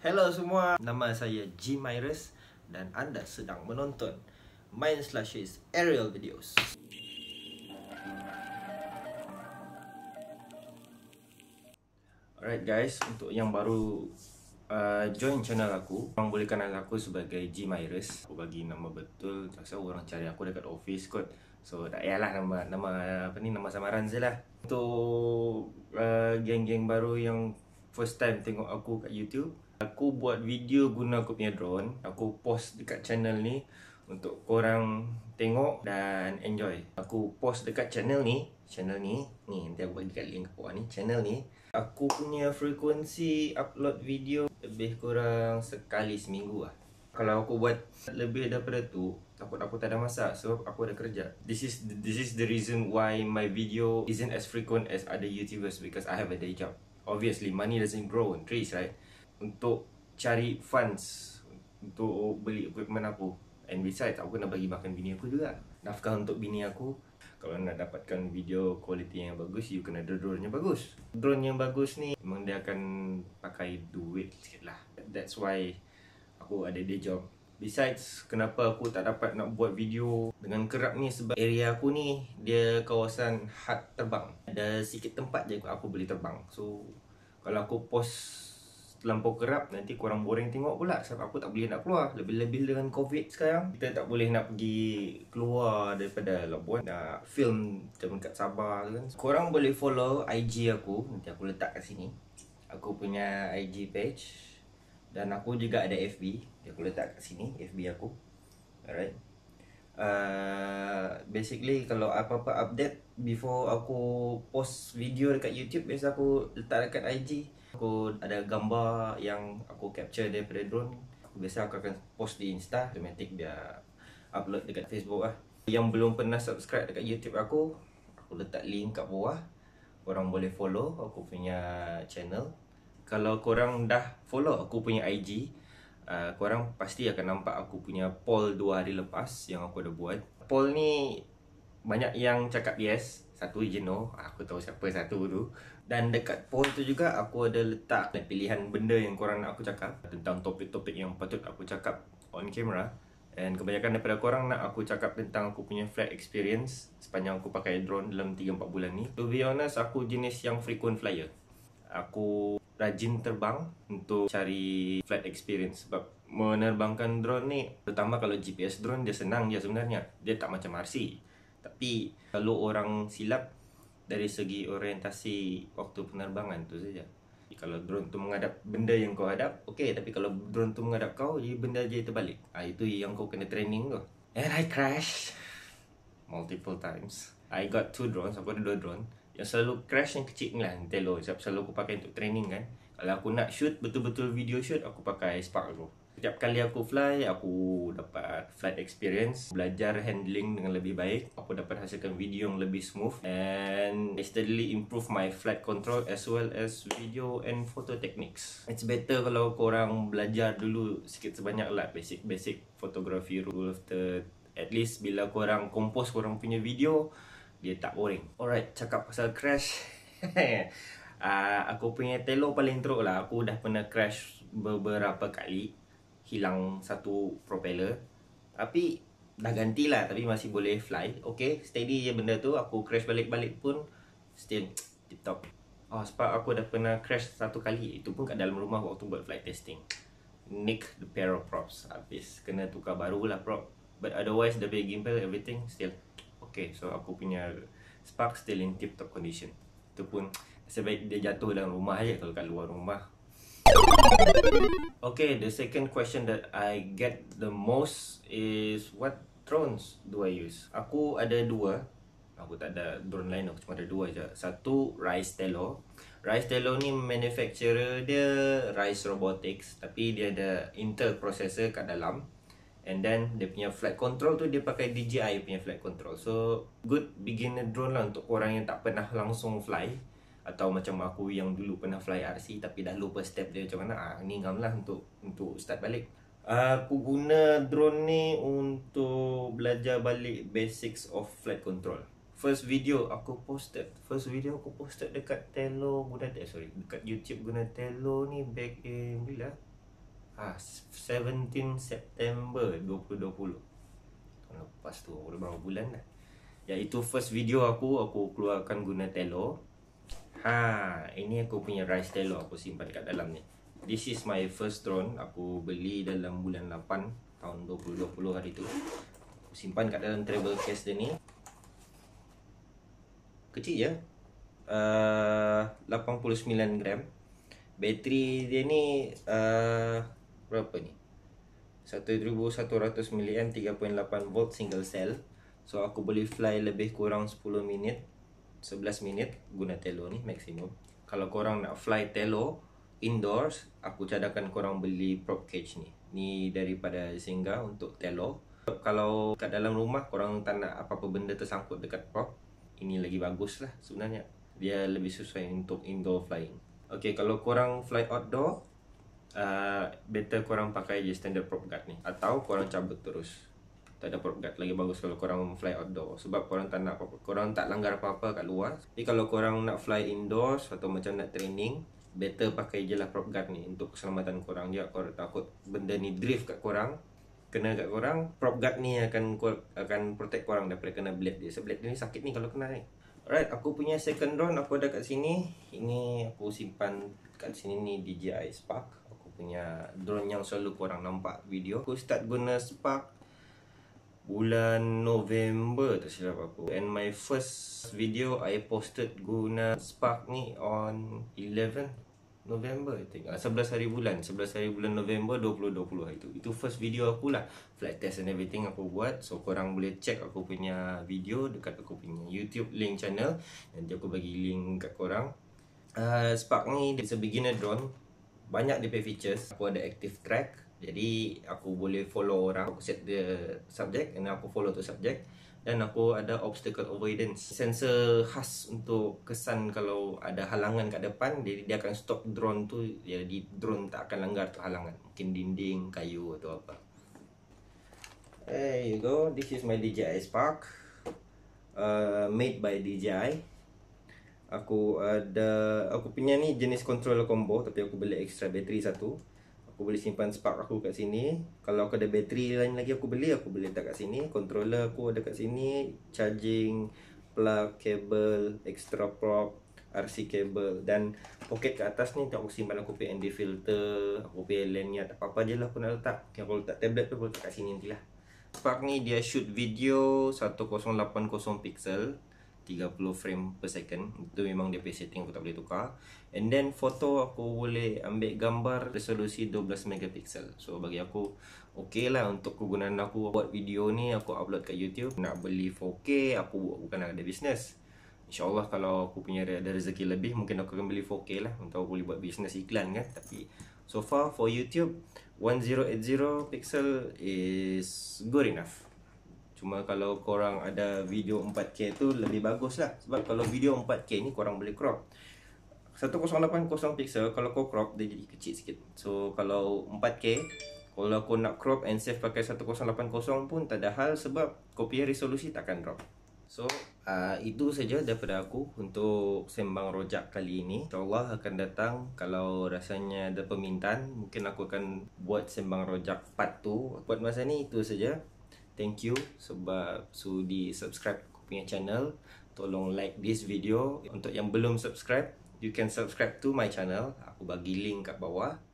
Hello semua, nama saya G Myres dan anda sedang menonton Mind Slashes Aerial Videos. Alright guys, untuk yang baru uh, join channel aku, orang boleh kenal aku sebagai G Myres. Aku bagi nama betul, tak orang cari aku dekat office kot. So tak yalah nama nama apa ni nama samaran je lah. Untuk uh, geng-geng baru yang first time tengok aku kat YouTube, Aku buat video guna aku punya drone Aku post dekat channel ni Untuk korang tengok dan enjoy Aku post dekat channel ni Channel ni Ni nanti aku bagi kat link ke bawah ni Channel ni Aku punya frekuensi upload video Lebih kurang sekali seminggu lah Kalau aku buat lebih daripada tu Takut aku tak ada masa Sebab aku ada kerja This is the, this is the reason why my video Isn't as frequent as other YouTubers Because I have a day job Obviously money doesn't grow on trees right untuk cari funds untuk beli equipment aku and besides aku nak bagi makan bini aku juga nafkah untuk bini aku kalau nak dapatkan video kualiti yang bagus you kena ada drone yang bagus drone yang bagus ni memang dia akan pakai duit sikit lah that's why aku ada day job besides kenapa aku tak dapat nak buat video dengan kerap ni sebab area aku ni dia kawasan hard terbang ada sikit tempat je aku boleh terbang so kalau aku post terlampau kerap nanti korang boring tengok pula sebab aku tak boleh nak keluar lebih-lebih dengan covid sekarang kita tak boleh nak pergi keluar daripada Labuan nak film macam kat Sabah kan korang boleh follow IG aku nanti aku letak kat sini aku punya IG page dan aku juga ada FB aku letak kat sini FB aku alright Uh, basically kalau apa-apa update before aku post video dekat YouTube biasa aku letak dekat IG Aku ada gambar yang aku capture daripada drone aku Biasa aku akan post di Insta Automatic dia upload dekat Facebook lah Yang belum pernah subscribe dekat YouTube aku Aku letak link kat bawah Korang boleh follow aku punya channel Kalau korang dah follow aku punya IG uh, Korang pasti akan nampak aku punya poll 2 hari lepas Yang aku ada buat Poll ni banyak yang cakap yes satu je, no. Aku tahu siapa satu tu Dan dekat poll tu juga Aku ada letak Pilihan benda yang korang nak aku cakap Tentang topik-topik yang patut aku cakap On camera And kebanyakan daripada korang nak aku cakap tentang aku punya flight experience Sepanjang aku pakai drone dalam 3-4 bulan ni To be honest, aku jenis yang frequent flyer Aku rajin terbang untuk cari flight experience Sebab menerbangkan drone ni Terutama kalau GPS drone dia senang je sebenarnya Dia tak macam RC tapi kalau orang silap dari segi orientasi waktu penerbangan tu saja. Kalau drone tu menghadap benda yang kau hadap, okey. Tapi kalau drone tu menghadap kau, ia benda jadi terbalik. Ah itu yang kau kena training kau. And I crash multiple times. I got two drones, aku ada dua drone. Yang selalu crash yang kecil ni lah, telo. Sebab selalu aku pakai untuk training kan. Kalau aku nak shoot betul-betul video shoot, aku pakai Spark Pro. Setiap kali aku fly, aku dapat flight experience Belajar handling dengan lebih baik Aku dapat hasilkan video yang lebih smooth And I steadily improve my flight control As well as video and photo techniques It's better kalau korang belajar dulu sikit sebanyak lah Basic-basic photography rule of the At least bila korang compose korang punya video Dia tak boring Alright, cakap pasal crash Uh, aku punya telo paling teruk lah Aku dah pernah crash beberapa kali hilang satu propeller tapi dah ganti lah, tapi masih boleh fly okey steady je benda tu aku crash balik-balik pun still tip top oh sebab aku dah pernah crash satu kali itu pun kat dalam rumah waktu buat flight testing nick the pair of props habis kena tukar baru lah prop but otherwise the big gimbal everything still okey so aku punya spark still in tip top condition tu pun sebab dia jatuh dalam rumah aja kalau kat luar rumah Okay, the second question that I get the most is what drones do I use? Aku ada dua. Aku tak ada drone lain, aku cuma ada dua aja. Satu, Rice Telo. Rice Telo ni manufacturer dia Rice Robotics tapi dia ada Intel processor kat dalam. And then dia punya flight control tu dia pakai DJI punya flight control. So good beginner drone lah untuk orang yang tak pernah langsung fly atau macam aku yang dulu pernah fly RC tapi dah lupa step dia macam mana ah ni ngamlah untuk untuk start balik aku guna drone ni untuk belajar balik basics of flight control first video aku posted first video aku posted dekat Telo guna eh, sorry dekat YouTube guna Telo ni back in bila ah 17 September 2020 kalau lepas tu berapa bulan dah iaitu first video aku aku keluarkan guna Telo Ha, ini aku punya rice tello aku simpan kat dalam ni. This is my first drone aku beli dalam bulan 8 tahun 2020 hari tu. Aku simpan kat dalam travel case dia ni. Kecil je. Ah, uh, 89 gram. Bateri dia ni uh, berapa ni? 1100 mAh 3.8 volt single cell. So aku boleh fly lebih kurang 10 minit. 11 minit guna telo ni maksimum kalau korang nak fly telo indoors aku cadangkan korang beli prop cage ni ni daripada Singa untuk telo kalau kat dalam rumah korang tak nak apa-apa benda tersangkut dekat prop ini lagi bagus lah sebenarnya dia lebih sesuai untuk indoor flying ok kalau korang fly outdoor uh, better korang pakai je standard prop guard ni atau korang cabut terus tak ada perbekat lagi bagus kalau korang fly outdoor sebab korang tak nak apa-apa. korang tak langgar apa-apa kat luar jadi kalau korang nak fly indoors atau macam nak training better pakai je lah prop guard ni untuk keselamatan korang je korang takut benda ni drift kat korang kena kat korang prop guard ni akan akan protect korang daripada kena blade dia so blade ni sakit ni kalau kena ni eh. alright aku punya second drone aku ada kat sini ini aku simpan kat sini ni DJI Spark aku punya drone yang selalu korang nampak video aku start guna Spark bulan November tak silap aku and my first video I posted guna Spark ni on 11 November I think 11 ah, hari bulan 11 hari bulan November 2020 hari tu itu first video aku lah flight test and everything aku buat so korang boleh check aku punya video dekat aku punya YouTube link channel nanti aku bagi link kat korang uh, Spark ni it's a beginner drone banyak dia features aku ada active track jadi aku boleh follow orang Aku set the subject dan aku follow tu subject Dan aku ada obstacle avoidance Sensor khas untuk kesan Kalau ada halangan kat depan Jadi dia akan stop drone tu Jadi drone tak akan langgar tu halangan Mungkin dinding, kayu atau apa There you go This is my DJI Spark uh, Made by DJI Aku ada Aku punya ni jenis controller combo Tapi aku beli extra battery satu aku boleh simpan spark aku kat sini kalau aku ada bateri lain lagi aku beli aku boleh letak kat sini controller aku ada kat sini charging plug cable extra prop RC cable dan poket kat atas ni untuk aku simpan aku punya ND filter aku punya lanyard tak apa-apa je lah aku nak letak yang aku letak tablet tu aku letak kat sini nanti lah. spark ni dia shoot video 1080 pixel 30 frame per second Itu memang dia punya setting aku tak boleh tukar And then foto aku boleh ambil gambar resolusi 12 megapixel So bagi aku okey lah untuk kegunaan aku buat video ni aku upload kat YouTube Nak beli 4K aku bukan ada bisnes InsyaAllah kalau aku punya ada rezeki lebih mungkin aku akan beli 4K lah Untuk aku boleh buat bisnes iklan kan Tapi so far for YouTube 1080 pixel is good enough Cuma kalau korang ada video 4K tu lebih bagus lah Sebab kalau video 4K ni korang boleh crop 1080 pixel kalau kau crop dia jadi kecil sikit So kalau 4K Kalau kau nak crop and save pakai 1080 pun tak ada hal Sebab kopi resolusi takkan drop So uh, itu saja daripada aku untuk sembang rojak kali ini InsyaAllah akan datang kalau rasanya ada permintaan Mungkin aku akan buat sembang rojak part 2 Buat masa ni itu saja thank you sebab sudi subscribe aku punya channel tolong like this video untuk yang belum subscribe you can subscribe to my channel aku bagi link kat bawah